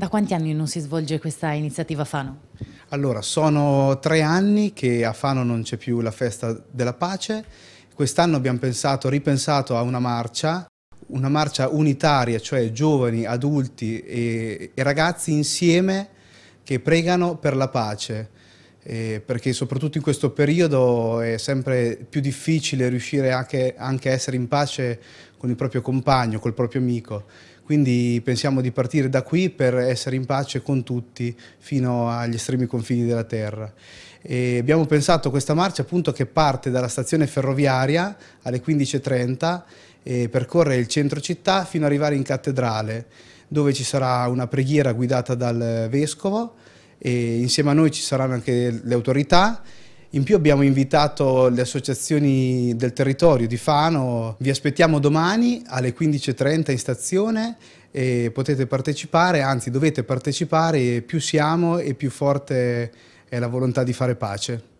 Da quanti anni non si svolge questa iniziativa Fano? Allora, sono tre anni che a Fano non c'è più la festa della pace. Quest'anno abbiamo pensato, ripensato a una marcia, una marcia unitaria, cioè giovani, adulti e, e ragazzi insieme che pregano per la pace eh, perché soprattutto in questo periodo è sempre più difficile riuscire anche, anche a essere in pace con il proprio compagno, col proprio amico. Quindi pensiamo di partire da qui per essere in pace con tutti fino agli estremi confini della terra. E abbiamo pensato a questa marcia appunto che parte dalla stazione ferroviaria alle 15.30 e percorre il centro città fino ad arrivare in cattedrale dove ci sarà una preghiera guidata dal vescovo e insieme a noi ci saranno anche le autorità. In più abbiamo invitato le associazioni del territorio di Fano, vi aspettiamo domani alle 15.30 in stazione e potete partecipare, anzi dovete partecipare, più siamo e più forte è la volontà di fare pace.